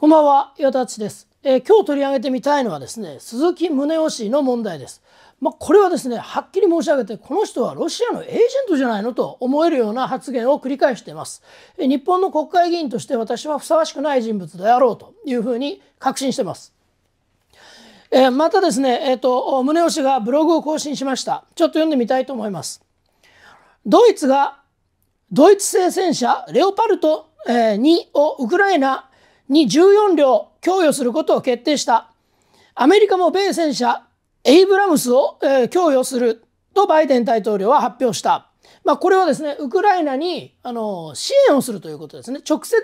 こんばんは、岩田です、えー、今日取り上げてみたいのはですね、鈴木宗男氏の問題です。まあ、これはですね、はっきり申し上げて、この人はロシアのエージェントじゃないのと思えるような発言を繰り返しています。え日本の国会議員として私はふさわしくない人物であろうというふうに確信してます。えー、またですね、えっ、と、宗男氏がブログを更新しました。ちょっと読んでみたいと思います。ドイツがドイツ製戦車レオパルト2をウクライナに14両供与することを決定したアメリカも米戦車エイブラムスを、え供与するとバイデン大統領は発表した。まあ、これはですね、ウクライナにあの支援をするということですね。直接、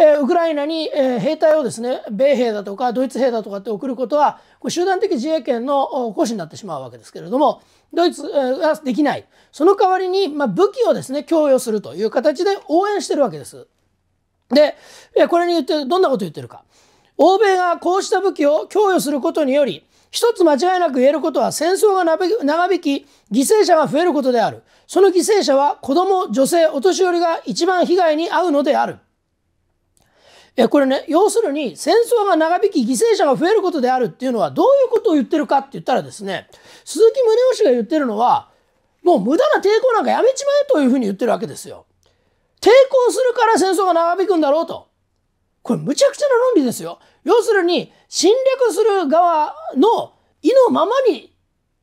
えー、ウクライナに、えー、兵隊をですね、米兵だとかドイツ兵だとかって送ることは、こ集団的自衛権の行使になってしまうわけですけれども、ドイツができない。その代わりに、まあ、武器をですね、供与するという形で応援してるわけです。で、これに言って、どんなこと言ってるか。欧米がこうした武器を供与することにより、一つ間違いなく言えることは戦争が長引き、犠牲者が増えることである。その犠牲者は子供、女性、お年寄りが一番被害に遭うのである。えこれね、要するに戦争が長引き犠牲者が増えることであるっていうのはどういうことを言ってるかって言ったらですね、鈴木宗男氏が言ってるのは、もう無駄な抵抗なんかやめちまえというふうに言ってるわけですよ。抵抗するから戦争が長引くんだろうと。これむちゃくちゃな論理ですよ。要するに侵略する側の意のままに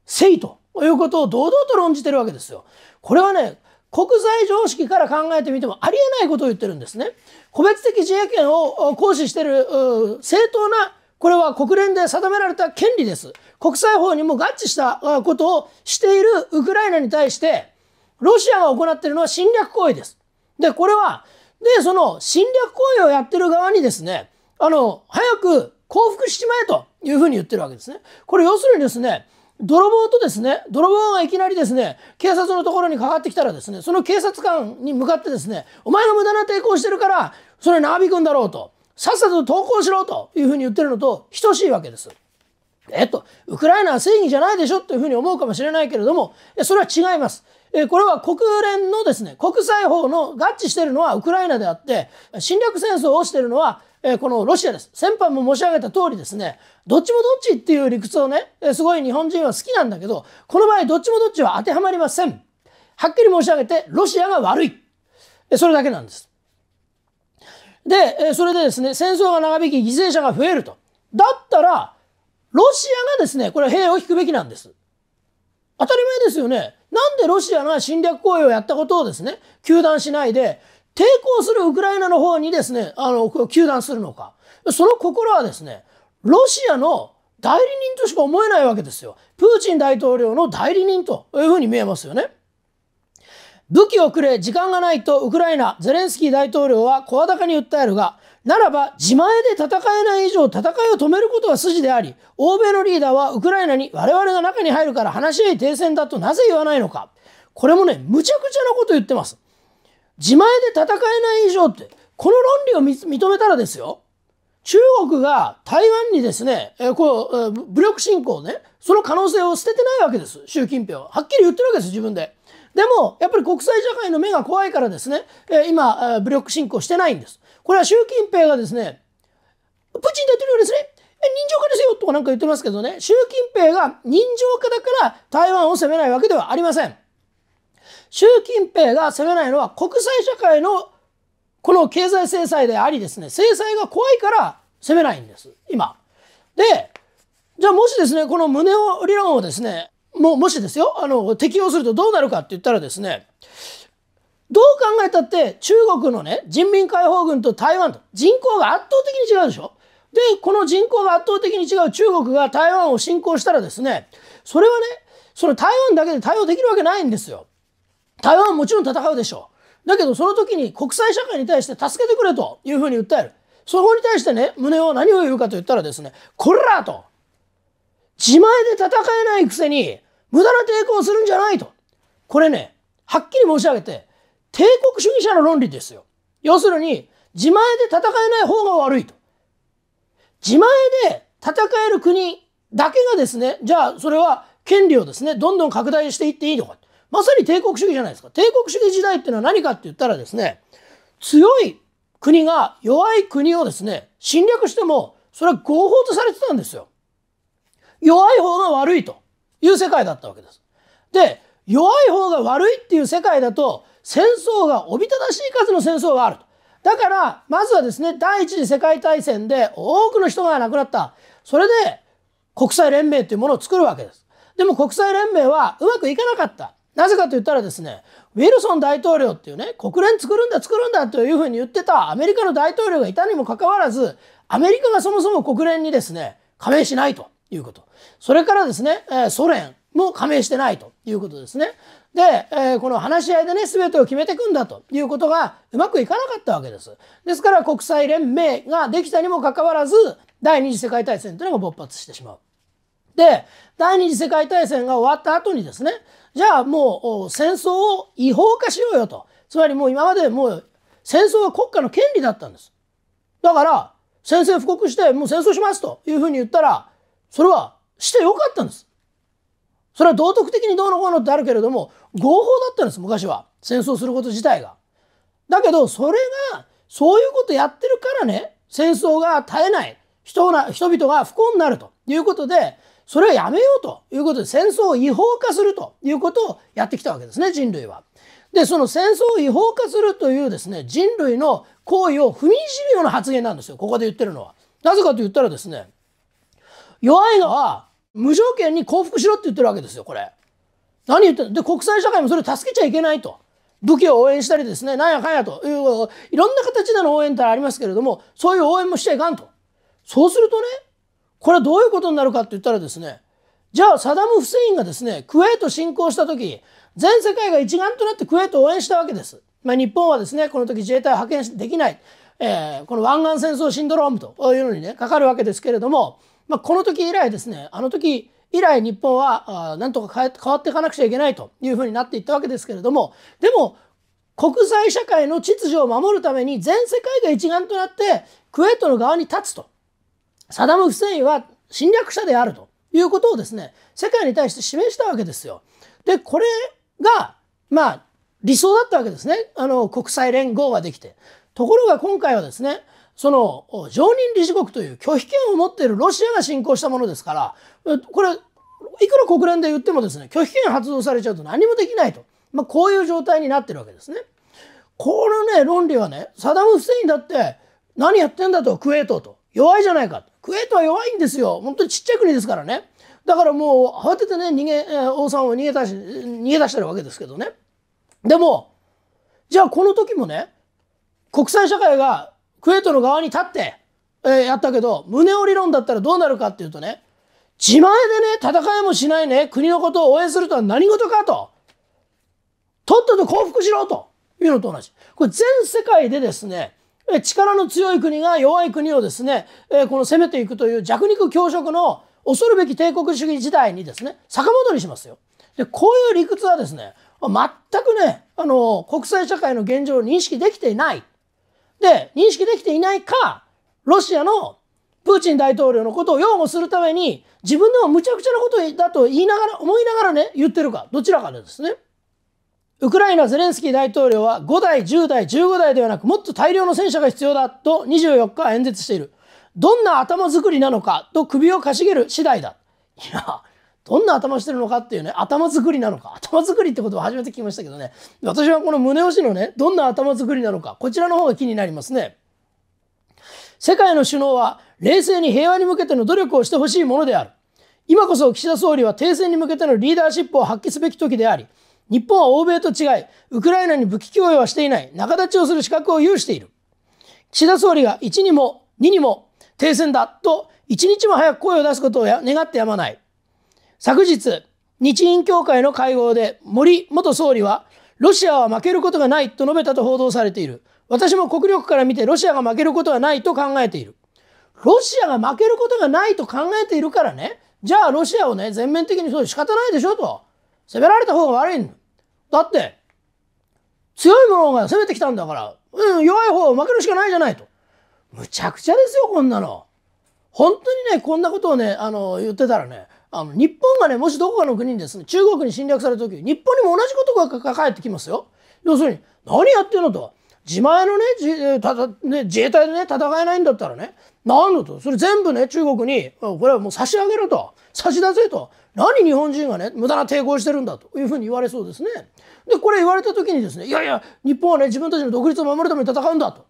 せいということを堂々と論じてるわけですよ。これはね、国際常識から考えてみてもありえないことを言ってるんですね。個別的自衛権を行使してる正当なこれは国連で定められた権利です。国際法にも合致したことをしているウクライナに対して、ロシアが行っているのは侵略行為です。で、これは、で、その侵略行為をやってる側にですね、あの、早く降伏しちまえというふうに言ってるわけですね。これ要するにですね、泥棒とですね、泥棒がいきなりですね、警察のところにかかってきたらですね、その警察官に向かってですね、お前が無駄な抵抗してるから、それな引くんだろうと、さっさと投降しろというふうに言ってるのと等しいわけです。えっと、ウクライナは正義じゃないでしょというふうに思うかもしれないけれども、それは違います。えこれは国連のですね、国際法の合致しているのはウクライナであって、侵略戦争をしているのは、えこのロシアです。先般も申し上げた通りですね、どっちもどっちっていう理屈をね、すごい日本人は好きなんだけど、この場合どっちもどっちは当てはまりません。はっきり申し上げて、ロシアが悪い。それだけなんです。で、それでですね、戦争が長引き、犠牲者が増えると。だったら、ロシアがですね、これ兵を引くべきなんです。当たり前ですよね。なんでロシアが侵略行為をやったことをですね、糾弾しないで、抵抗するウクライナの方にですね、あの、糾弾するのか。その心はですね、ロシアの代理人としか思えないわけですよ。プーチン大統領の代理人というふうに見えますよね。武器をくれ、時間がないとウクライナ、ゼレンスキー大統領は声高に訴えるが、ならば、自前で戦えない以上、戦いを止めることは筋であり、欧米のリーダーはウクライナに我々が中に入るから話し合い停戦だとなぜ言わないのか。これもね、むちゃくちゃなこと言ってます。自前で戦えない以上って、この論理を認めたらですよ。中国が台湾にですね、えこう、武力侵攻ね、その可能性を捨ててないわけです。習近平は。はっきり言ってるわけです、自分で。でも、やっぱり国際社会の目が怖いからですね、え今、武力侵攻してないんです。これは習近平がですね、プーチン大統領ですね、人情家ですよとかなんか言ってますけどね、習近平が人情家だから台湾を責めないわけではありません。習近平が攻めないのは国際社会のこの経済制裁でありですね、制裁が怖いから責めないんです、今。で、じゃあもしですね、この胸を理論をですね、ももしですよ、あの、適用するとどうなるかって言ったらですね、どう考えたって中国のね、人民解放軍と台湾と人口が圧倒的に違うでしょで、この人口が圧倒的に違う中国が台湾を侵攻したらですね、それはね、その台湾だけで対応できるわけないんですよ。台湾はもちろん戦うでしょう。だけどその時に国際社会に対して助けてくれというふうに訴える。そこに対してね、胸を何を言うかと言ったらですね、こらと自前で戦えないくせに無駄な抵抗をするんじゃないと。これね、はっきり申し上げて、帝国主義者の論理ですよ。要するに、自前で戦えない方が悪いと。自前で戦える国だけがですね、じゃあそれは権利をですね、どんどん拡大していっていいのか。まさに帝国主義じゃないですか。帝国主義時代っていうのは何かって言ったらですね、強い国が弱い国をですね、侵略しても、それは合法とされてたんですよ。弱い方が悪いという世界だったわけです。で、弱い方が悪いっていう世界だと、戦争がおびただしい数の戦争があると。だから、まずはですね、第一次世界大戦で多くの人が亡くなった。それで、国際連盟というものを作るわけです。でも国際連盟はうまくいかなかった。なぜかと言ったらですね、ウィルソン大統領っていうね、国連作るんだ作るんだというふうに言ってたアメリカの大統領がいたにもかかわらず、アメリカがそもそも国連にですね、加盟しないということ。それからですね、ソ連も加盟してないということですね。で、えー、この話し合いでね全てを決めていくんだということがうまくいかなかったわけです。ですから国際連盟ができたにもかかわらず第二次世界大戦というのが勃発してしまう。で第二次世界大戦が終わった後にですねじゃあもう戦争を違法化しようよとつまりもう今までもう戦争は国家の権利だったんです。だから宣戦布告してもう戦争しますというふうに言ったらそれはしてよかったんです。それは道徳的にどうのこうのってあるけれども合法だったんです昔は戦争すること自体が。だけどそれがそういうことやってるからね戦争が絶えない人な人々が不幸になるということでそれはやめようということで戦争を違法化するということをやってきたわけですね人類は。でその戦争を違法化するというですね人類の行為を踏みにじるような発言なんですよここで言ってるのは。なぜかと言ったらですね弱いのは無条件に降伏しろって言ってるわけですよこれ。何言ってんので国際社会もそれを助けちゃいけないと。武器を応援したりですねなんやかんやといういろんな形での応援ってありますけれどもそういう応援もしちゃいかんと。そうするとねこれはどういうことになるかって言ったらですねじゃあサダム・フセインがですねクウェート侵攻した時全世界が一丸となってクウェートを応援したわけです。まあ、日本はですねこの時自衛隊を派遣できない、えー、この湾岸戦争シンドロームというのにねかかるわけですけれどもまあ、この時以来ですねあの時以来日本はなんとか変わっていかなくちゃいけないというふうになっていったわけですけれどもでも国際社会の秩序を守るために全世界が一丸となってクウェートの側に立つとサダム・フセインは侵略者であるということをですね世界に対して示したわけですよ。でこれがまあ理想だったわけですねあの国際連合ができて。ところが今回はですねその常任理事国という拒否権を持っているロシアが侵攻したものですからこれいくら国連で言ってもですね拒否権発動されちゃうと何もできないと、まあ、こういう状態になってるわけですね。このね論理はねサダム・フセインだって何やってんだとクエートと弱いじゃないかクエートは弱いんですよ本当にちっちゃい国ですからねだからもう慌ててね逃げ王さんを逃げ出し逃げ出してるわけですけどねでもじゃあこの時もね国際社会がクエートの側に立って、えー、やったけど、胸を理論だったらどうなるかっていうとね、自前でね、戦いもしないね、国のことを応援するとは何事かと。とっとと降伏しろというのと同じ。これ全世界でですね、力の強い国が弱い国をですね、この攻めていくという弱肉強食の恐るべき帝国主義時代にですね、逆戻りしますよ。で、こういう理屈はですね、全くね、あの、国際社会の現状を認識できていない。で認識できていないかロシアのプーチン大統領のことを擁護するために自分でもむちゃくちゃなことだと言いながら思いながらね言ってるかどちらかでですねウクライナゼレンスキー大統領は5代10代15代ではなくもっと大量の戦車が必要だと24日演説しているどんな頭作りなのかと首をかしげる次第だいやどんな頭してるのかっていうね、頭作りなのか。頭作りってことを初めて聞きましたけどね。私はこの宗しのね、どんな頭作りなのか、こちらの方が気になりますね。世界の首脳は冷静に平和に向けての努力をしてほしいものである。今こそ岸田総理は停戦に向けてのリーダーシップを発揮すべき時であり、日本は欧米と違い、ウクライナに武器供与はしていない、仲立ちをする資格を有している。岸田総理が1にも2にも停戦だと、1日も早く声を出すことを願ってやまない。昨日、日印協会の会合で森元総理は、ロシアは負けることがないと述べたと報道されている。私も国力から見てロシアが負けることはないと考えている。ロシアが負けることがないと考えているからね、じゃあロシアをね、全面的にそう仕方ないでしょと。攻められた方が悪いんだって、強いものが攻めてきたんだから、うん、弱い方を負けるしかないじゃないと。むちゃくちゃですよ、こんなの。本当にね、こんなことをね、あの、言ってたらね、あの日本がねもしどこかの国にですね中国に侵略された時日本にも同じことが返ってきますよ。要するに何やってんのと自前のね自ね自衛隊でね戦えないんだったらねなんとそれ全部ね中国にこれはもう差し上げろと差し出せと何日本人がね無駄な抵抗してるんだというふうに言われそうですね。でこれ言われた時にですねいやいや日本はね自分たちの独立を守るために戦うんだと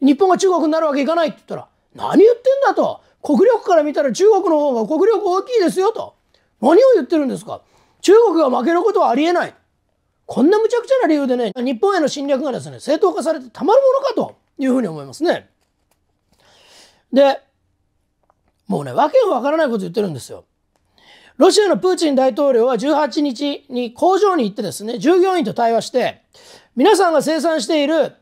日本が中国になるわけいかないって言ったら何言ってんだと国力から見たら中国の方が国力大きいですよと何を言ってるんですか中国が負けることはありえないこんな無茶苦茶な理由でね日本への侵略がですね正当化されてたまるものかというふうに思いますね。でもうねわけがわからないこと言ってるんですよ。ロシアのプーチン大統領は18日に工場に行ってですね、従業員と対話して、皆さんが生産している、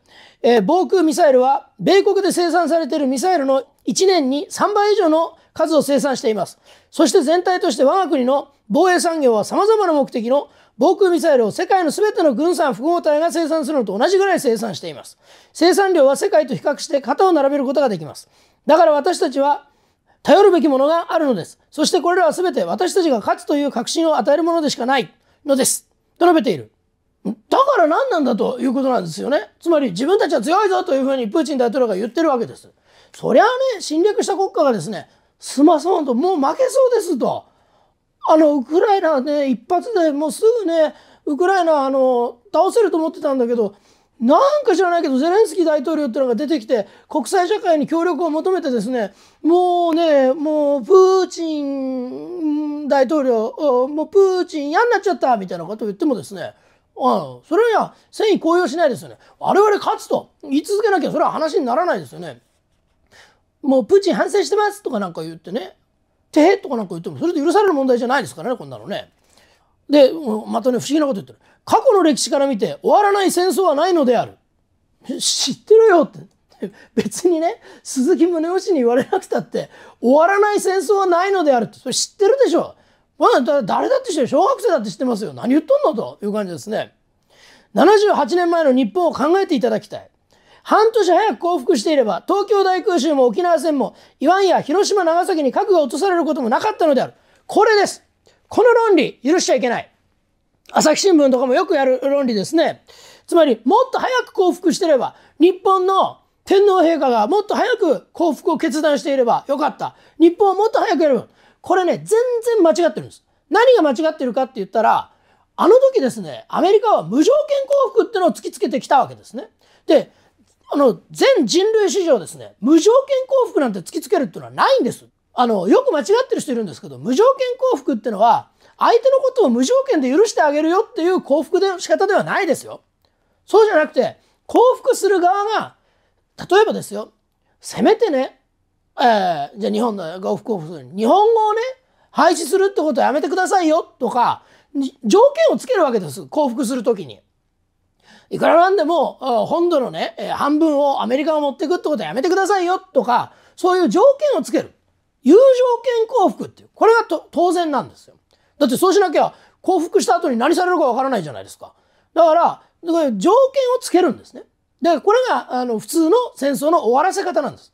えー、防空ミサイルは、米国で生産されているミサイルの1年に3倍以上の数を生産しています。そして全体として我が国の防衛産業は様々な目的の防空ミサイルを世界の全ての軍産複合体が生産するのと同じぐらい生産しています。生産量は世界と比較して肩を並べることができます。だから私たちは頼るべきものがあるのです。そしてこれらは全て私たちが勝つという確信を与えるものでしかないのです。と述べている。だから何なんだということなんですよね。つまり自分たちは強いぞというふうにプーチン大統領が言ってるわけです。そりゃあね侵略した国家がですね済まそうともう負けそうですとあのウクライナね一発でもうすぐねウクライナあの倒せると思ってたんだけどなんか知らないけどゼレンスキー大統領ってのが出てきて国際社会に協力を求めてですねもうねもうプーチン大統領もうプーチン嫌になっちゃったみたいなことを言ってもですねん、それには戦意高揚しないですよね我々勝つと言い続けなきゃそれは話にならないですよね。もうプーチン反省してますとかなんか言ってね、てへとかなんか言っても、それで許される問題じゃないですからね、こんなのね。で、またね、不思議なこと言ってる。過去の歴史から見て終わらない戦争はないのである。知ってるよって。別にね、鈴木宗男氏に言われなくたって、終わらない戦争はないのであるって、それ知ってるでしょ。まだ誰だって知ってる。小学生だって知ってますよ。何言っとんのという感じですね。78年前の日本を考えていただきたい。半年早く降伏していれば、東京大空襲も沖縄戦も、いわんや広島、長崎に核が落とされることもなかったのである。これです。この論理、許しちゃいけない。朝日新聞とかもよくやる論理ですね。つまり、もっと早く降伏してれば、日本の天皇陛下がもっと早く降伏を決断していればよかった。日本はもっと早くやる。これね、全然間違ってるんです。何が間違ってるかって言ったら、あの時ですね、アメリカは無条件降伏ってのを突きつけてきたわけですね。で、あの、全人類史上ですね、無条件幸福なんて突きつけるっていうのはないんです。あの、よく間違ってる人いるんですけど、無条件幸福ってのは、相手のことを無条件で許してあげるよっていう幸福の仕方ではないですよ。そうじゃなくて、幸福する側が、例えばですよ、せめてね、えー、じゃあ日本の幸福をする日本語をね、廃止するってことはやめてくださいよとか、条件をつけるわけです。幸福する時に。いくらなんでも、本土のね、半分をアメリカが持っていくってことはやめてくださいよとか、そういう条件をつける。友情権降伏っていう。これが当然なんですよ。だってそうしなきゃ降伏した後に何されるかわからないじゃないですか。だから、条件をつけるんですね。で、これがあの普通の戦争の終わらせ方なんです。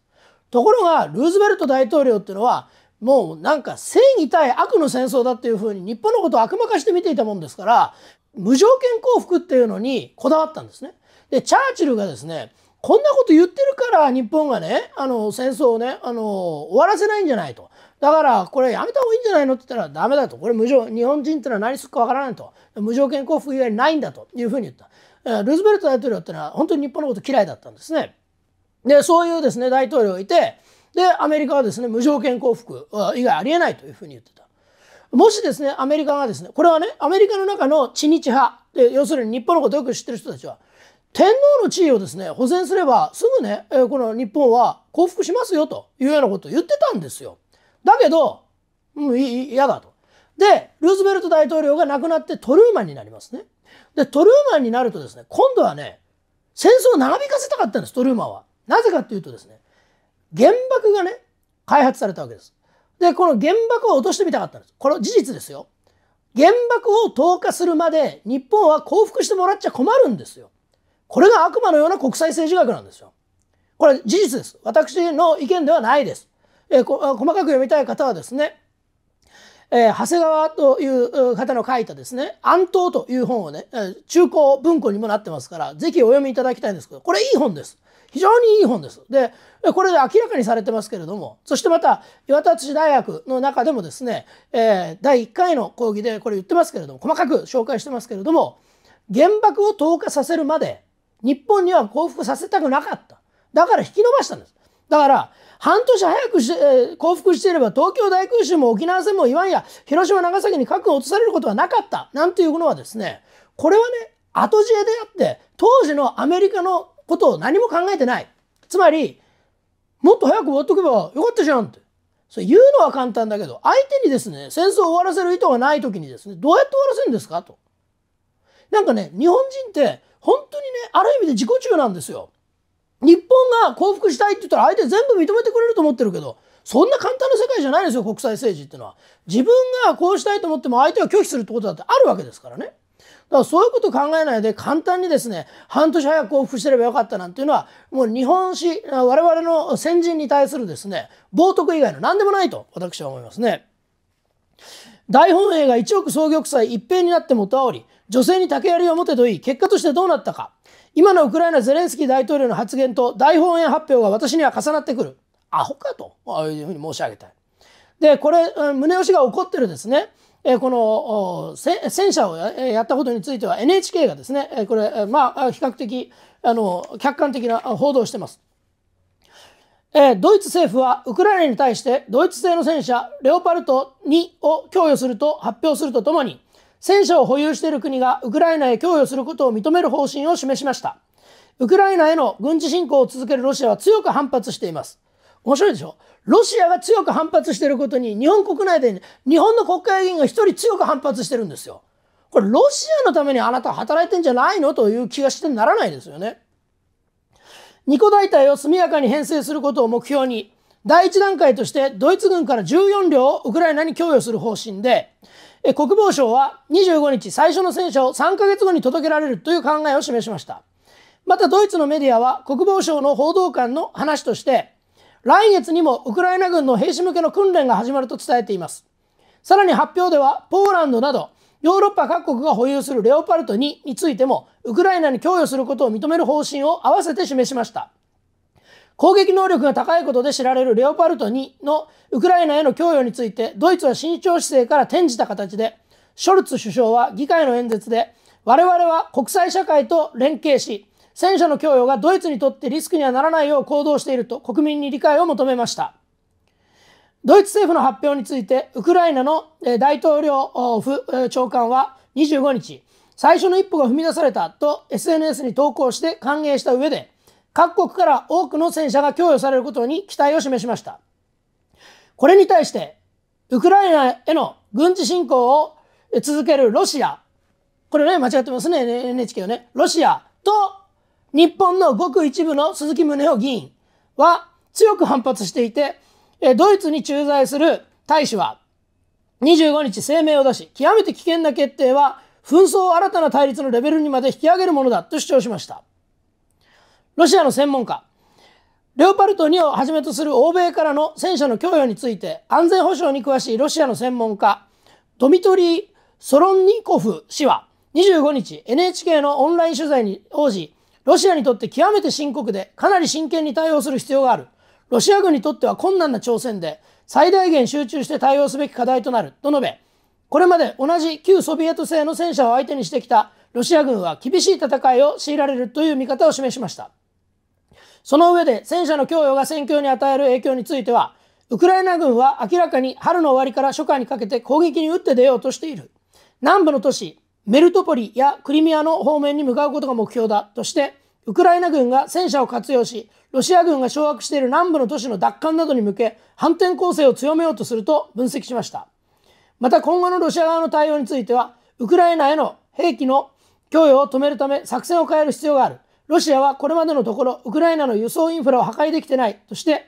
ところが、ルーズベルト大統領っていうのは、もうなんか正義対悪の戦争だっていうふうに日本のことを悪魔化して見ていたもんですから、無条件降伏っていうのにこだわったんですね。でチャーチルがですねこんなこと言ってるから日本がねあの戦争をねあの終わらせないんじゃないとだからこれやめた方がいいんじゃないのって言ったらダメだとこれ無条日本人ってのは何するかわからないと無条件降伏以外ないんだというふうに言ったルーズベルト大統領ってのは本当に日本のこと嫌いだったんですねでそういうですね大統領がいてでアメリカはですね無条件降伏以外ありえないというふうに言ってた。もしですね、アメリカがですね、これはね、アメリカの中の知日派、要するに日本のことをよく知ってる人たちは、天皇の地位をですね、保全すれば、すぐね、この日本は降伏しますよというようなことを言ってたんですよ。だけど、もうん、嫌だと。で、ルーズベルト大統領が亡くなってトルーマンになりますね。で、トルーマンになるとですね、今度はね、戦争を長引かせたかったんです、トルーマンは。なぜかっていうとですね、原爆がね、開発されたわけです。でこの原爆を落としてみたかったんですこれ事実ですよ原爆を投下するまで日本は降伏してもらっちゃ困るんですよこれが悪魔のような国際政治学なんですよこれ事実です私の意見ではないです、えー、細かく読みたい方はですねえー、長谷川という方の書いたですね「安東」という本をね中古文庫にもなってますから是非お読みいただきたいんですけどこれいい本です。非常にいい本です。でこれで明らかにされてますけれどもそしてまた岩田敦大学の中でもですね、えー、第1回の講義でこれ言ってますけれども細かく紹介してますけれども原爆を投下させるまで日本には降伏させたくなかっただから引き延ばしたんです。だから半年早くし、えー、降伏していれば東京大空襲も沖縄戦も言わんや広島長崎に核を落とされることはなかったなんていうのはですねこれはね後知恵であって当時のアメリカのことを何も考えてない。つまり、もっと早く終わっとけばよかったじゃんって。それ言うのは簡単だけど、相手にですね、戦争を終わらせる意図がない時にですね、どうやって終わらせるんですかと。なんかね、日本人って本当にね、ある意味で自己中なんですよ。日本が降伏したいって言ったら相手全部認めてくれると思ってるけど、そんな簡単な世界じゃないですよ、国際政治っていうのは。自分がこうしたいと思っても相手を拒否するってことだってあるわけですからね。からそういうこと考えないで簡単にですね、半年早く降伏てればよかったなんていうのは、もう日本史、我々の先人に対するですね、冒涜以外の何でもないと私は思いますね。大本営が一億総玉砕一平になってもとあおり、女性に竹槍を持てといい、結果としてどうなったか。今のウクライナゼレンスキー大統領の発言と大本営発表が私には重なってくる。アホかと、ああいうふうに申し上げたい。で、これ、宗氏が怒ってるですね。えこの戦車をやったことについては NHK がですね、これ、まあ、比較的あの客観的な報道をしてます。えドイツ政府はウクライナに対してドイツ製の戦車レオパルト2を供与すると発表するとともに戦車を保有している国がウクライナへ供与することを認める方針を示しましたウクライナへの軍事侵攻を続けるロシアは強く反発しています面白いでしょうロシアが強く反発していることに日本国内で日本の国会議員が一人強く反発してるんですよ。これロシアのためにあなた働いてんじゃないのという気がしてならないですよね。ニコ大隊を速やかに編成することを目標に第一段階としてドイツ軍から14両をウクライナに供与する方針で国防省は25日最初の戦車を3ヶ月後に届けられるという考えを示しましたまたドイツのメディアは国防省の報道官の話として来月にもウクライナ軍の兵士向けの訓練が始まると伝えていますさらに発表ではポーランドなどヨーロッパ各国が保有するレオパルト2についてもウクライナに供与することを認める方針を合わせて示しました攻撃能力が高いことで知られるレオパルト2のウクライナへの供与についてドイツは慎重姿勢から転じた形でショルツ首相は議会の演説で我々は国際社会と連携し戦車の供与がドイツにとってリスクにはならないよう行動していると国民に理解を求めましたドイツ政府の発表についてウクライナの大統領府長官は25日最初の一歩が踏み出されたと SNS に投稿して歓迎した上で各国から多くの戦車が供与されることに期待を示しましたこれに対してウクライナへの軍事侵攻を続けるロシアこれね間違ってますね NHK をねロシアと日本のごく一部の鈴木宗男議員は強く反発していて、ドイツに駐在する大使は25日声明を出し、極めて危険な決定は紛争を新たな対立のレベルにまで引き上げるものだと主張しました。ロシアの専門家、レオパルト2をはじめとする欧米からの戦車の供与について安全保障に詳しいロシアの専門家、ドミトリー・ソロンニコフ氏は25日 NHK のオンライン取材に応じ、ロシアにとって極めて深刻で、かなり真剣に対応する必要がある。ロシア軍にとっては困難な挑戦で、最大限集中して対応すべき課題となる、と述べ、これまで同じ旧ソビエト製の戦車を相手にしてきたロシア軍は厳しい戦いを強いられるという見方を示しました。その上で戦車の供与が戦況に与える影響については、ウクライナ軍は明らかに春の終わりから初夏にかけて攻撃に打って出ようとしている。南部の都市、メルトポリやクリミアの方面に向かうことが目標だとして、ウクライナ軍が戦車を活用し、ロシア軍が掌握している南部の都市の奪還などに向け、反転攻勢を強めようとすると分析しました。また今後のロシア側の対応については、ウクライナへの兵器の供与を止めるため作戦を変える必要がある。ロシアはこれまでのところ、ウクライナの輸送インフラを破壊できてないとして、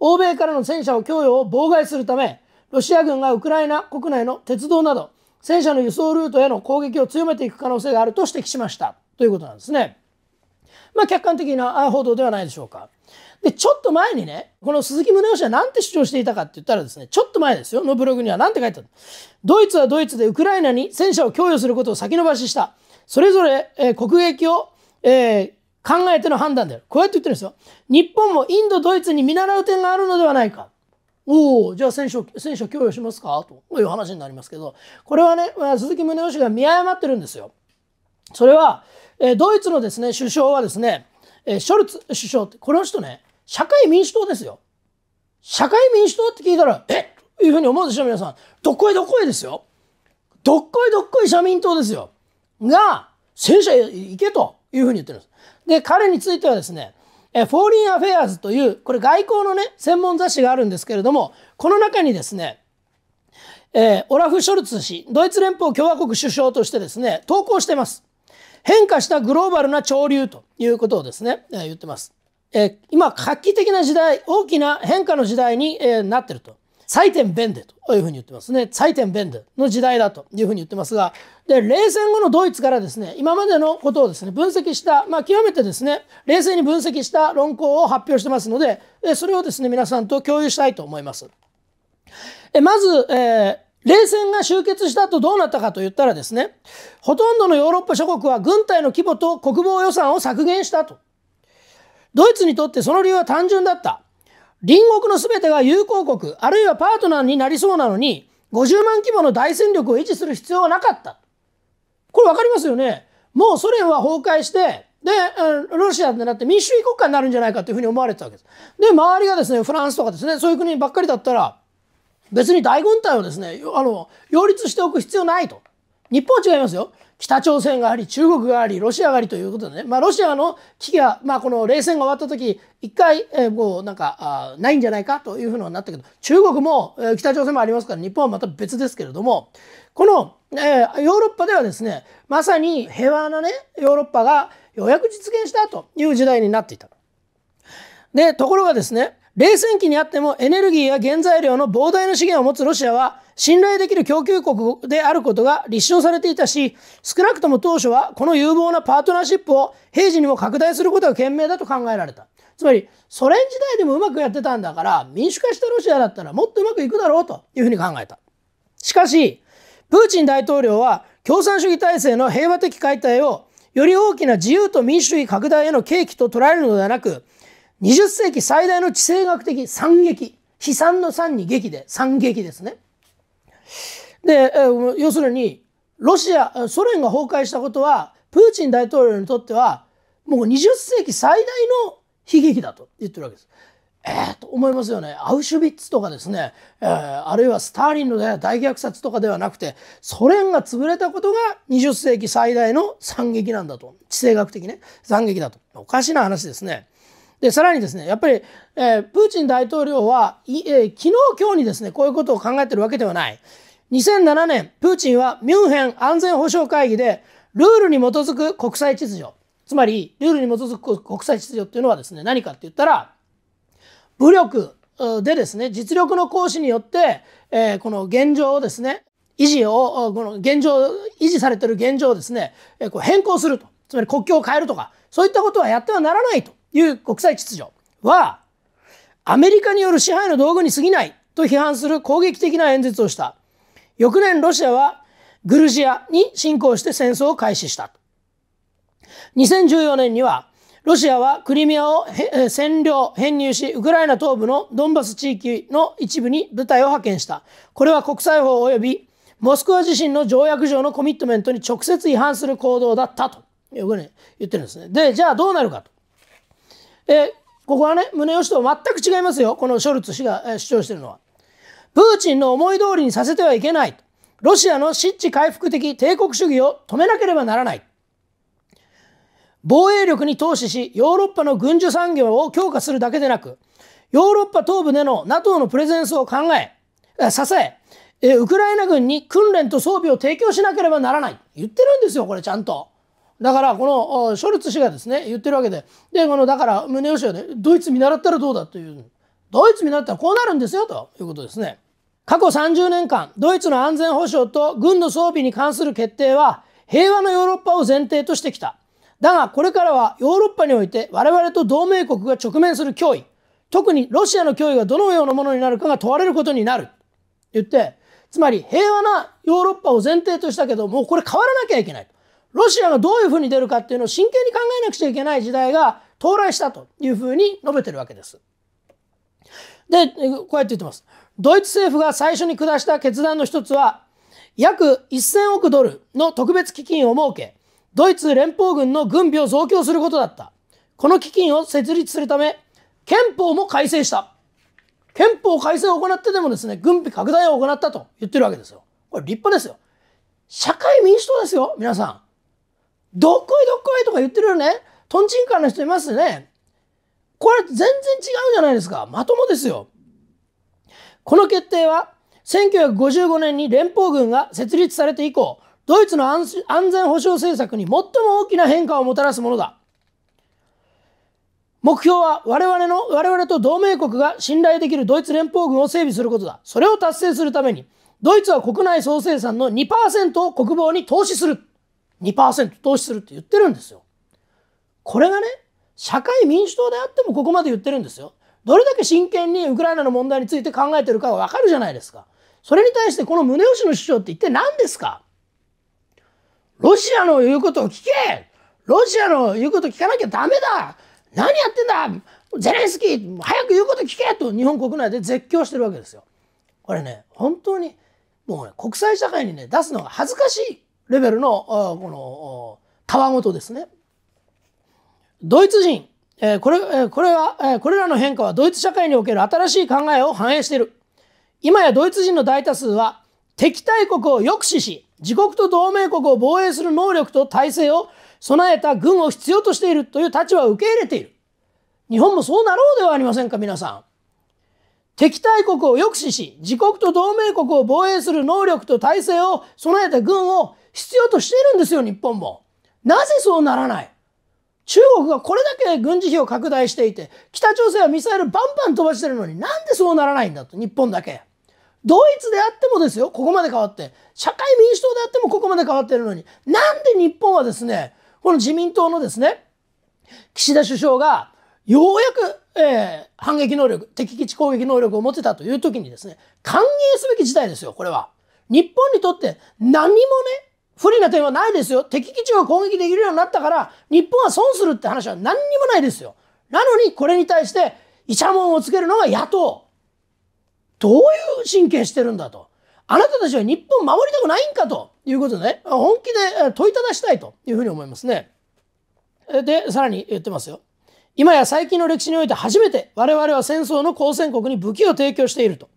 欧米からの戦車を供与を妨害するため、ロシア軍がウクライナ国内の鉄道など、戦車の輸送ルートへの攻撃を強めていく可能性があると指摘しました。ということなんですね。まあ、客観的な報道ではないでしょうか。で、ちょっと前にね、この鈴木宗男氏は何て主張していたかって言ったらですね、ちょっと前ですよ、のブログには何て書いてあるドイツはドイツでウクライナに戦車を供与することを先延ばしした。それぞれ、えー、国益を、えー、考えての判断である。こうやって言ってるんですよ。日本もインド、ドイツに見習う点があるのではないか。おお、じゃあ戦車、戦車供与しますかという話になりますけど、これはね、鈴木宗男氏が見誤ってるんですよ。それは、えドイツのですね首相はですね、えショルツ首相ってこの人ね社会民主党ですよ社会民主党って聞いたらえというふうに思うでしょ皆さんどっこいどっこいですよどっこいどっこい社民党ですよが戦車行けというふうに言ってるんですで彼についてはですねえフォーリン・アフェアーズというこれ外交のね専門雑誌があるんですけれどもこの中にですねえー、オラフ・ショルツ氏、ドイツ連邦共和国首相としてですね、投稿してます。変化したグローバルな潮流ということをですね、え言ってます。え今、画期的な時代、大きな変化の時代に、えなってると。最点ンデというふうに言ってますね。最点ンデの時代だというふうに言ってますが、で、冷戦後のドイツからですね、今までのことをですね、分析した、まあ、極めてですね、冷静に分析した論考を発表してますので、それをですね、皆さんと共有したいと思います。えまず、えー冷戦が終結した後どうなったかと言ったらですね、ほとんどのヨーロッパ諸国は軍隊の規模と国防予算を削減したと。ドイツにとってその理由は単純だった。隣国の全てが友好国、あるいはパートナーになりそうなのに、50万規模の大戦力を維持する必要はなかった。これわかりますよね。もうソ連は崩壊して、で、ロシアってなって民主主義国家になるんじゃないかというふうに思われてたわけです。で、周りがですね、フランスとかですね、そういう国ばっかりだったら、別に大軍隊をですねあの擁立しておく必要ないと日本は違いますよ北朝鮮があり中国がありロシアがありということでね、まあ、ロシアの危機が、まあ、この冷戦が終わった時一回、えー、もうなんかあないんじゃないかというふうになったけど中国も、えー、北朝鮮もありますから日本はまた別ですけれどもこの、えー、ヨーロッパではですねまさに平和なねヨーロッパがようやく実現したという時代になっていた。でところがですね冷戦期にあってもエネルギーや原材料の膨大な資源を持つロシアは信頼できる供給国であることが立証されていたし少なくとも当初はこの有望なパートナーシップを平時にも拡大することが賢明だと考えられたつまりソ連時代でもうまくやってたんだから民主化したロシアだったらもっとうまくいくだろうというふうに考えたしかしプーチン大統領は共産主義体制の平和的解体をより大きな自由と民主主義拡大への契機と捉えるのではなく20世紀最大の地政学的惨劇悲惨の惨に劇で惨劇ですね。で要するにロシアソ連が崩壊したことはプーチン大統領にとってはもう20世紀最大の悲劇だと言ってるわけです。えー、と思いますよね。アウシュビッツとかですね、えー、あるいはスターリンの大虐殺とかではなくて、ソ連が潰れたことが20世紀最大の惨劇なんだと。地政学的ね、惨劇だと。おかしな話ですね。で、さらにですね、やっぱり、えー、プーチン大統領は、えー、昨日、今日にですね、こういうことを考えてるわけではない。2007年、プーチンはミュンヘン安全保障会議で、ルールに基づく国際秩序。つまり、ルールに基づく国際秩序っていうのはですね、何かって言ったら、武力でですね、実力の行使によって、えー、この現状をですね、維持を、この現状、維持されてる現状をですね、えー、こう変更すると。つまり国境を変えるとか、そういったことはやってはならないと。いう国際秩序はアメリカによる支配の道具に過ぎないと批判する攻撃的な演説をした翌年ロシアはグルジアに侵攻して戦争を開始した2014年にはロシアはクリミアを占領編入しウクライナ東部のドンバス地域の一部に部隊を派遣したこれは国際法及びモスクワ自身の条約上のコミットメントに直接違反する行動だったとよくね、言ってるんですね。で、じゃあどうなるかと。えー、ここはね、宗吉と全く違いますよ、このショルツ氏が、えー、主張しているのは。プーチンの思い通りにさせてはいけない。ロシアの失地回復的帝国主義を止めなければならない。防衛力に投資し、ヨーロッパの軍需産業を強化するだけでなく、ヨーロッパ東部での NATO のプレゼンスを考え、え支ええ、ウクライナ軍に訓練と装備を提供しなければならない。言ってるんですよ、これちゃんと。だからこのショルツ氏がですね言ってるわけででこのだから宗氏はねドイツ見習ったらどうだというドイツ見習ったらこうなるんですよということですね。過去30年間ドイツの安全保障と軍の装備に関する決定は平和のヨーロッパを前提としてきた。だがこれからはヨーロッパにおいて我々と同盟国が直面する脅威特にロシアの脅威がどのようなものになるかが問われることになる言ってつまり平和なヨーロッパを前提としたけどもうこれ変わらなきゃいけない。ロシアがどういうふうに出るかっていうのを真剣に考えなくちゃいけない時代が到来したというふうに述べてるわけです。で、こうやって言ってます。ドイツ政府が最初に下した決断の一つは、約1000億ドルの特別基金を設け、ドイツ連邦軍の軍備を増強することだった。この基金を設立するため、憲法も改正した。憲法改正を行ってでもですね、軍備拡大を行ったと言ってるわけですよ。これ立派ですよ。社会民主党ですよ、皆さん。どっこいどっこいとか言ってるよね、とんちんかんな人いますね。これ全然違うじゃないですか。まともですよ。この決定は、1955年に連邦軍が設立されて以降、ドイツの安全保障政策に最も大きな変化をもたらすものだ。目標は我々の、我々と同盟国が信頼できるドイツ連邦軍を整備することだ。それを達成するために、ドイツは国内総生産の2%を国防に投資する。2%投資するって言ってるんですよ。これがね社会民主党であってもここまで言ってるんですよ。どれだけ真剣にウクライナの問題について考えてるかわかるじゃないですか。それに対してこの宗吉の主張って一体何ですかロシアの言うことを聞けロシアの言うこと聞かなきゃダメだ何やってんだゼレンスキー早く言うこと聞けと日本国内で絶叫してるわけですよ。これね本当にもう、ね、国際社会にね出すのが恥ずかしいレベルのこのたわごとですね。ドイツ人、えこれこれはこれらの変化はドイツ社会における新しい考えを反映している。今やドイツ人の大多数は敵対国を抑止し自国と同盟国を防衛する能力と体制を備えた軍を必要としているという立場を受け入れている。日本もそうなろうではありませんか皆さん。敵対国を抑止し自国と同盟国を防衛する能力と体制を備えた軍を必要としてるんですよ日本も。なぜそうならない中国がこれだけ軍事費を拡大していて北朝鮮はミサイルバンバン飛ばしてるのになんでそうならないんだと日本だけ。ドイツであってもですよここまで変わって社会民主党であってもここまで変わってるのになんで日本はですねこの自民党のですね岸田首相がようやく、えー、反撃能力敵基地攻撃能力を持てたという時にですね歓迎すべき事態ですよこれは。日本にとって何もね不利な点はないですよ。敵基地が攻撃できるようになったから、日本は損するって話は何にもないですよ。なのに、これに対して、イチャモンをつけるのが野党。どういう神経してるんだと。あなたたちは日本守りたくないんかということで、ね、本気で問いただしたいというふうに思いますね。で、さらに言ってますよ。今や最近の歴史において初めて我々は戦争の交戦国に武器を提供していると。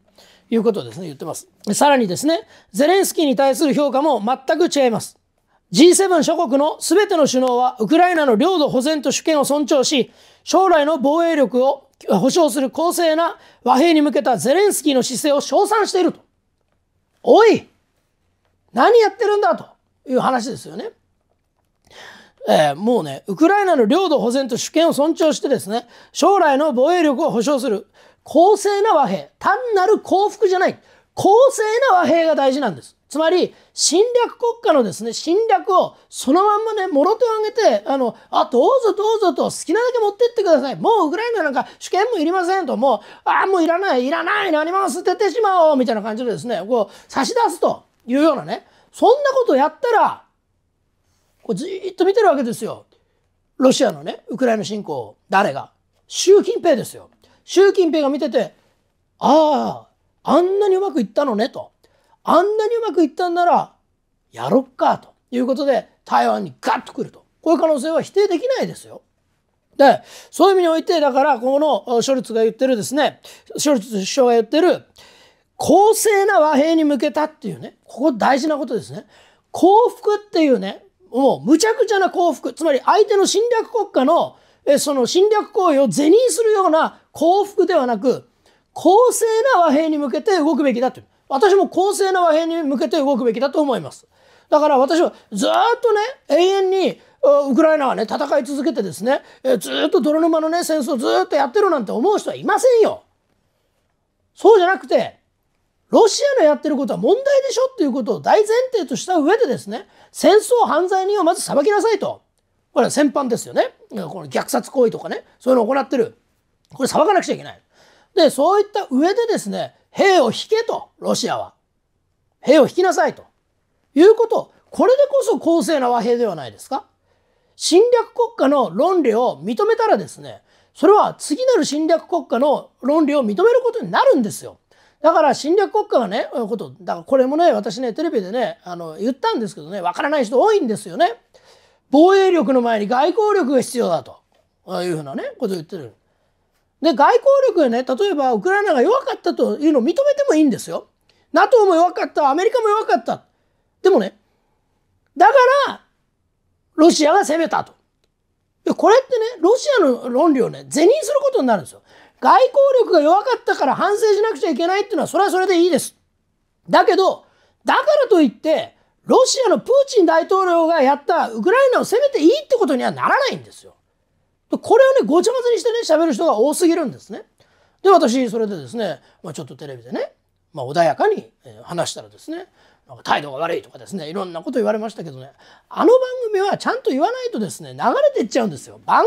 いうことですね、言ってます。さらにですね、ゼレンスキーに対する評価も全く違います。G7 諸国の全ての首脳は、ウクライナの領土保全と主権を尊重し、将来の防衛力を保障する公正な和平に向けたゼレンスキーの姿勢を称賛していると。おい何やってるんだという話ですよね。えー、もうね、ウクライナの領土保全と主権を尊重してですね、将来の防衛力を保障する公正な和平。単なる幸福じゃない。公正な和平が大事なんです。つまり、侵略国家のですね、侵略をそのまんまね、もろ手を挙げて、あの、あ、どうぞどうぞと好きなだけ持ってってください。もうウクライナなんか主権もいりませんと、もう、あ、もういらない、いらない、何も捨ててしまおう、みたいな感じでですね、こう、差し出すというようなね、そんなことやったら、こうじっと見てるわけですよ。ロシアのね、ウクライナ侵攻誰が習近平ですよ。習近平が見ててあああんなにうまくいったのねとあんなにうまくいったんならやろっかということで台湾にガッとくるとこういう可能性は否定できないですよ。でそういう意味においてだからこのショルツが言ってるですねショルツ首相が言ってる公正な和平に向けたっていうねここ大事なことですね幸福っていうねもうむちゃくちゃな幸福つまり相手の侵略国家のえその侵略行為を是認するような幸福ではなく、公正な和平に向けて動くべきだという。私も公正な和平に向けて動くべきだと思います。だから私はずっとね、永遠にウクライナはね、戦い続けてですね、ずっと泥沼のね、戦争ずっとやってるなんて思う人はいませんよ。そうじゃなくて、ロシアのやってることは問題でしょっていうことを大前提とした上でですね、戦争犯罪人をまず裁きなさいと。これは戦犯ですよね。この虐殺行為とかね、そういうのを行ってる。これ裁かなくちゃいけない。で、そういった上でですね、兵を引けと、ロシアは。兵を引きなさいと。いうこと、これでこそ公正な和平ではないですか侵略国家の論理を認めたらですね、それは次なる侵略国家の論理を認めることになるんですよ。だから侵略国家がね、こと、だからこれもね、私ね、テレビでね、あの、言ったんですけどね、わからない人多いんですよね。防衛力の前に外交力が必要だというふうなね、ことを言ってる。で、外交力ね、例えばウクライナが弱かったというのを認めてもいいんですよ。NATO も弱かった、アメリカも弱かった。でもね、だから、ロシアが攻めたと。これってね、ロシアの論理をね、是認することになるんですよ。外交力が弱かったから反省しなくちゃいけないっていうのは、それはそれでいいです。だけど、だからといって、ロシアのプーチン大統領がやったウクライナを攻めていいってことにはならないんですよ。これをねごちゃまぜにしてね喋る人が多すぎるんですね。で私それでですね、まあ、ちょっとテレビでね、まあ、穏やかに話したらですねなんか態度が悪いとかですねいろんなこと言われましたけどねあの番組はちゃんと言わないとですね流れていっちゃうんですよ。番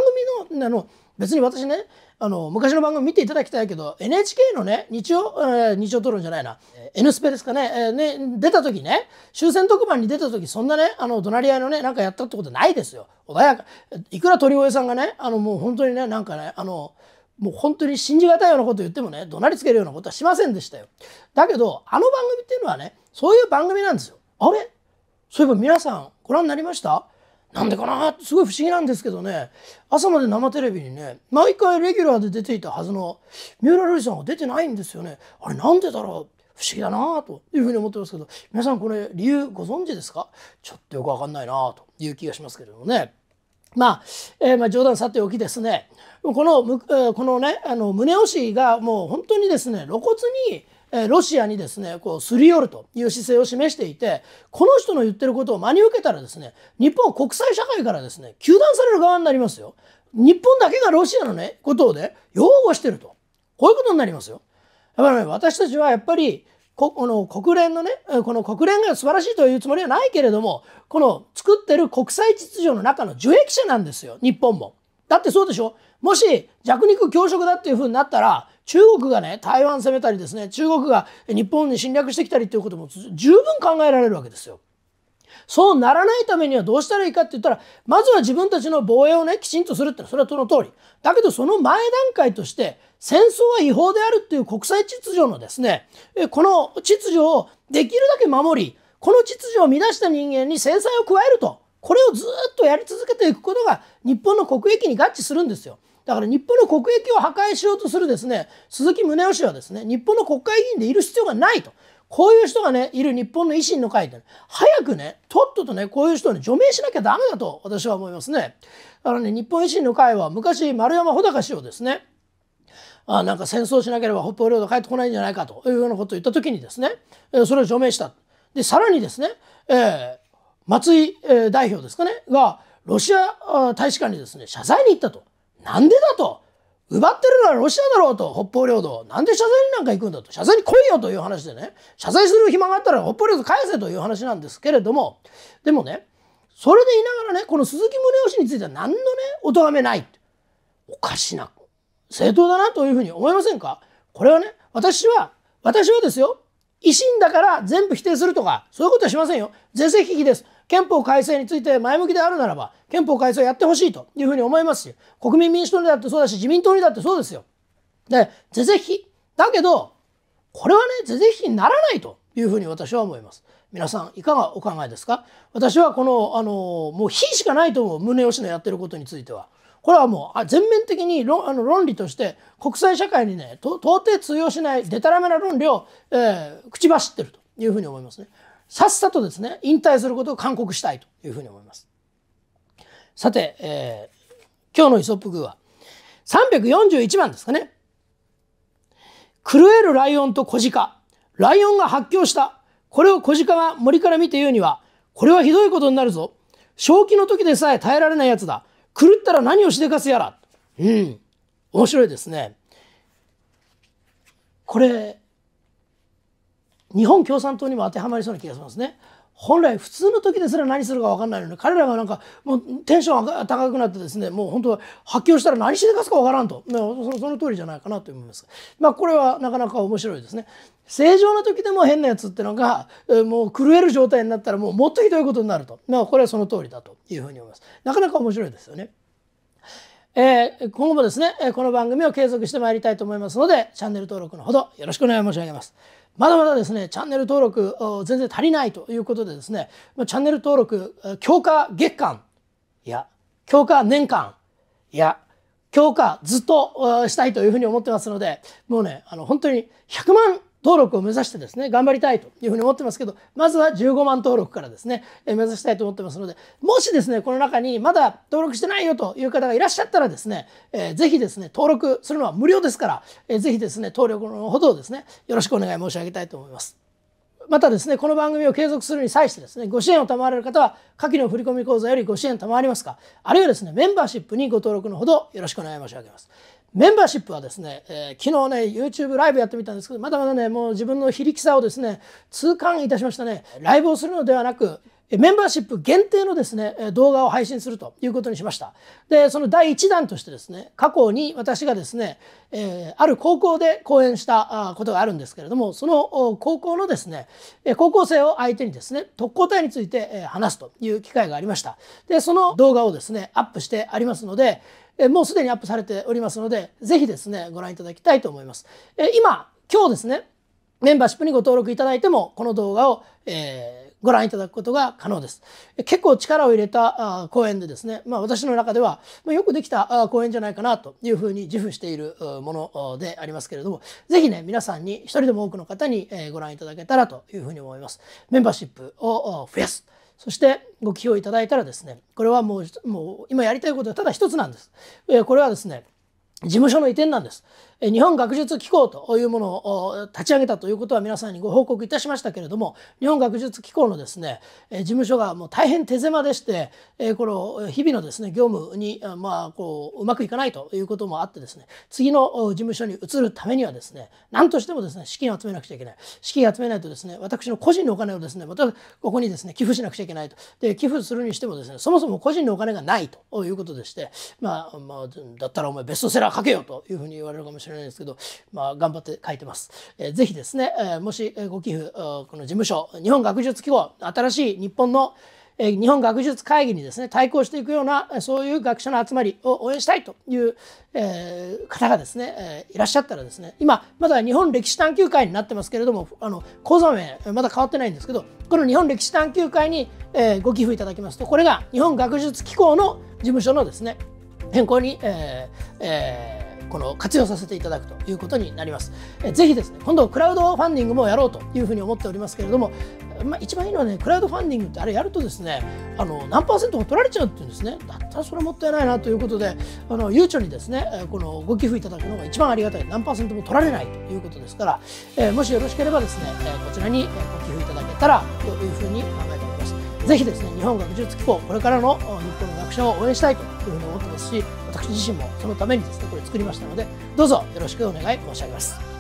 組のあの別に私ねあの昔の番組見ていただきたいけど NHK のね日曜、えー、日曜討論じゃないな「N スペ」ですかね,、えーね、出た時ね終戦特番に出た時そんなねあの怒鳴り合いのねなんかやったってことないですよ穏やかいくら鳥越さんがねあのもう本当にねなんかねあのもう本当に信じがたいようなこと言ってもね怒鳴りつけるようなことはしませんでしたよだけどあの番組っていうのはねそういう番組なんですよあれそういえば皆さんご覧になりましたなんでかなすごい不思議なんですけどね朝まで生テレビにね毎回レギュラーで出ていたはずの三浦瑠麗さんが出てないんですよねあれなんでだろう不思議だなというふうに思ってますけど皆さんこれ理由ご存知ですかちょっとよくわかんないなという気がしますけれどもね。まあ、えー、まあ冗談さておきですねこのこのねあの宗男氏がもう本当にですね露骨にロシアにですねこうすり寄るという姿勢を示していてこの人の言ってることを真に受けたらですね日本は国際社会からですね糾弾される側になりますよ。日本だけがロシアのねことをね擁護してるとこういうことになりますよ。だからね私たちはやっぱりこの国連のねこの国連が素晴らしいというつもりはないけれどもこの作ってる国際秩序の中の受益者なんですよ日本も。だってそうでしょもし弱肉強食だっていうふうになったら中国がね台湾攻めたりですね中国が日本に侵略してきたりっていうことも十分考えられるわけですよ。そうならないためにはどうしたらいいかって言ったら、まずは自分たちの防衛をね、きちんとするってそれはその通り。だけどその前段階として、戦争は違法であるっていう国際秩序のですね、この秩序をできるだけ守り、この秩序を乱した人間に制裁を加えると。これをずっとやり続けていくことが日本の国益に合致するんですよ。だから日本の国益を破壊しようとするですね、鈴木宗男氏はですね、日本の国会議員でいる必要がないと。こういう人がね、いる日本の維新の会で、早くね、とっととね、こういう人に除名しなきゃダメだと私は思いますね。だからね、日本維新の会は昔丸山穂高氏をですね、あなんか戦争しなければ北方領土帰ってこないんじゃないかというようなことを言った時にですね、それを除名した。で、さらにですね、えー、松井代表ですかね、が、ロシア大使館にですね、謝罪に行ったと。なんでだと奪ってるのはロシアだろうと北方領土なんで謝罪になんか行くんだと謝罪に来いよという話でね謝罪する暇があったら北方領土返せという話なんですけれどもでもねそれで言いながらねこの鈴木宗男氏については何のねお咎めないおかしな政党だなというふうに思いませんかこれはね私は私はですよ維新だから全部否定するとかそういうことはしませんよ是々危機です憲法改正について前向きであるならば憲法改正をやってほしいというふうに思いますし国民民主党にだってそうだし自民党にだってそうですよ。で是々非だけどこれはね是々非にならないというふうに私は思います。皆さんいかがお考えですか私はこのあのもう非しかないと思う宗吉のやってることについては。これはもう全面的に論あの論理として国際社会にね到底通用しないでたらめな論理を、えー、口走ってるというふうに思いますね。さっさとですね引退することを勧告したいというふうに思います。さて、えー、今日のイソップグーは341番ですかね。狂えるライオンと小鹿。ライオンが発狂した。これを小鹿が森から見て言うには、これはひどいことになるぞ。正気の時でさえ耐えられないやつだ。狂ったら何をしでかすやら。うん。面白いですね。これ、日本共産党にも当てはまりそうな気がしますね。本来普通の時ですら何するか分かんないのに彼らがなんかもうテンションが高くなってですねもう本当は発狂したら何しでかすか分からんとそのその通りじゃないかなと思います。まあこれはなかなか面白いですね。正常な時でも変なやつってのがもう狂える状態になったらもうもっとひどいことになると、まあ、これはその通りだというふうに思います。なかなか面白いですよね。えー、今後もですねこの番組を継続してまいりたいと思いますのでチャンネル登録のほどよろしくお願い申し上げます。まだまだですね、チャンネル登録全然足りないということでですね、チャンネル登録強化月間、いや、強化年間、いや、強化ずっとしたいというふうに思ってますので、もうね、あの本当に100万登録を目指してですね頑張りたいというふうに思ってますけどまずは15万登録からですね目指したいと思ってますのでもしですねこの中にまだ登録してないよという方がいらっしゃったらですね、えー、ぜひですね登録するのは無料ですから、えー、ぜひですね登録のほどをですねよろしくお願い申し上げたいと思います。またですねこの番組を継続するに際してですねご支援を賜られる方は下記の振込口座よりご支援賜りますかあるいはですねメンバーシップにご登録のほどよろしくお願い申し上げます。メンバーシップはですね、えー、昨日ね、YouTube ライブやってみたんですけど、まだまだね、もう自分の非力さをですね、痛感いたしましたね。ライブをするのではなく、メンバーシップ限定のですね、動画を配信するということにしました。で、その第1弾としてですね、過去に私がですね、えー、ある高校で講演したことがあるんですけれども、その高校のですね、高校生を相手にですね、特攻隊について話すという機会がありました。で、その動画をですね、アップしてありますので、えもうすでにアップされておりますのでぜひですねご覧いただきたいと思います。え今今日ですねメンバーシップにご登録いただいてもこの動画を、えご覧いただくことが可能です。結構力を入れた講演でですね、まあ、私の中ではよくできた講演じゃないかなというふうに自負しているものでありますけれども、ぜひね、皆さんに一人でも多くの方にご覧いただけたらというふうに思います。メンバーシップを増やす。そしてご寄付いただいたらですねこれはもうもう今やりたいことはただ一つなんです。これはですね事務所の移転なんです。日本学術機構というものを立ち上げたということは皆さんにご報告いたしましたけれども日本学術機構のですね事務所がもう大変手狭でしてこの日々のですね業務にまあこううまくいかないということもあってですね次の事務所に移るためにはですね何としてもですね資金を集めなくちゃいけない資金を集めないとですね私の個人のお金をですねまたここにですね寄付しなくちゃいけないとで寄付するにしてもですねそもそも個人のお金がないということでしてまあまあだったらお前ベストセラー書けよというふうに言われるかもしれない。しれないですけど、まあ、頑張って書いてます。えー、ぜひですね、えー、もしご寄付この事務所日本学術機構新しい日本の日本学術会議にですね対抗していくようなそういう学者の集まりを応援したいという、えー、方がですね、えー、いらっしゃったらですね今まだ日本歴史探究会になってますけれどもあの講座名まだ変わってないんですけどこの日本歴史探究会に、えー、ご寄付いただきますとこれが日本学術機構の事務所のですね変更に、えーえーこの活用させていただくということになります。えぜひですね、今度クラウドファンディングもやろうというふうに思っておりますけれども、まあ、一番いいのはね、クラウドファンディングってあれやるとですね、あの何パーセントも取られちゃうっていうんですね。だったらそれもったいないなということで、あの悠長にですね、このご寄付いただくのが一番ありがたい、何パーセントも取られないということですから、えもしよろしければですね、こちらにご寄付いただけたらというふうに考えております。ぜひですね、日本学術機構、これからの日本作者を応援したいというふうに思ってますし私自身もそのためにですねこれ作りましたのでどうぞよろしくお願い申し上げます。